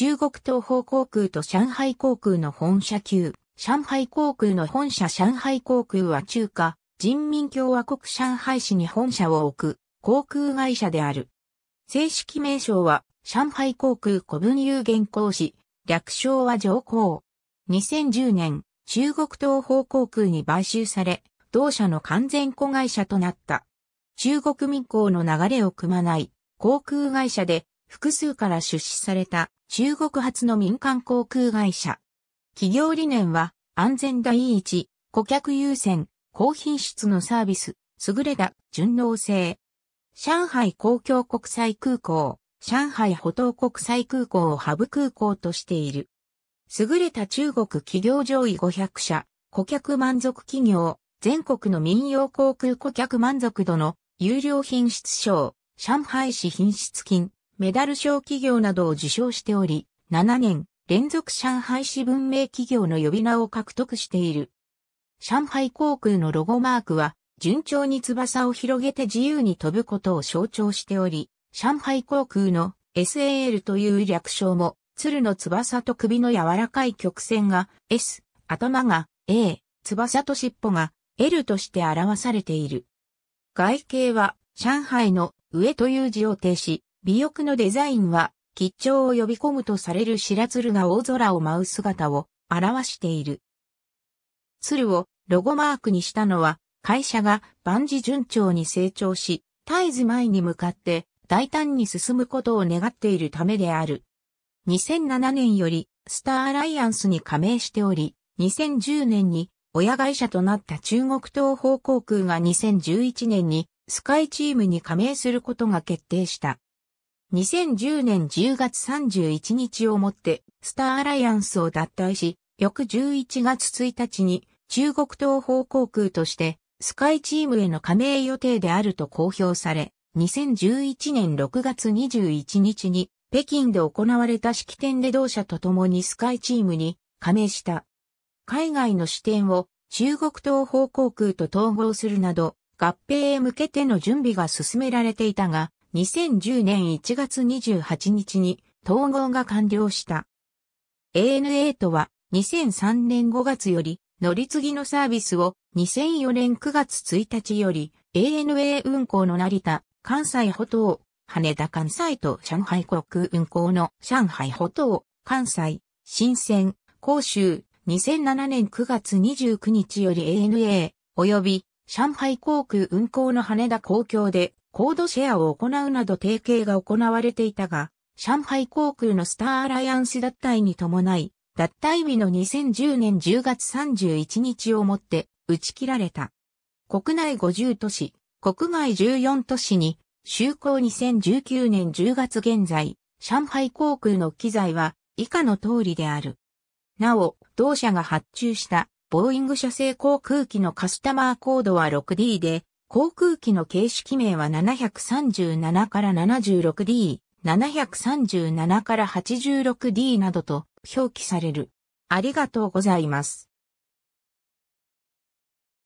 中国東方航空と上海航空の本社級。上海航空の本社上海航空は中華人民共和国上海市に本社を置く航空会社である。正式名称は上海航空古文有限公司、略称は上皇。2010年、中国東方航空に買収され、同社の完全子会社となった。中国民航の流れを組まない航空会社で複数から出資された中国発の民間航空会社。企業理念は安全第一、顧客優先、高品質のサービス、優れた順応性。上海公共国際空港、上海歩道国際空港をハブ空港としている。優れた中国企業上位500社、顧客満足企業、全国の民用航空顧客満足度の有料品質賞、上海市品質金、メダル賞企業などを受賞しており、7年連続上海市文明企業の呼び名を獲得している。上海航空のロゴマークは、順調に翼を広げて自由に飛ぶことを象徴しており、上海航空の SAL という略称も、鶴の翼と首の柔らかい曲線が S、頭が A、翼と尻尾が L として表されている。外形は、上海の上という字を停止。尾翼のデザインは、吉兆を呼び込むとされる白鶴が大空を舞う姿を表している。鶴をロゴマークにしたのは、会社が万事順調に成長し、絶えず前に向かって大胆に進むことを願っているためである。2007年よりスターアライアンスに加盟しており、2010年に親会社となった中国東方航空が2011年にスカイチームに加盟することが決定した。2010年10月31日をもって、スターアライアンスを脱退し、翌11月1日に中国東方航空としてスカイチームへの加盟予定であると公表され、2011年6月21日に北京で行われた式典で同社と共にスカイチームに加盟した。海外の支店を中国東方航空と統合するなど合併へ向けての準備が進められていたが、2010年1月28日に統合が完了した。ANA とは2003年5月より乗り継ぎのサービスを2004年9月1日より ANA 運行の成田、関西歩道、羽田関西と上海航空運行の上海歩道、関西、新鮮、広州、2007年9月29日より ANA、及び上海航空運航の羽田公共でコードシェアを行うなど提携が行われていたが、上海航空のスターアライアンス脱退に伴い、脱退日の2010年10月31日をもって打ち切られた。国内50都市、国外14都市に、就航2019年10月現在、上海航空の機材は以下の通りである。なお、同社が発注したボーイング社製航空機のカスタマーコードは 6D で、航空機の形式名は737から 76D、737から 86D などと表記される。ありがとうございます。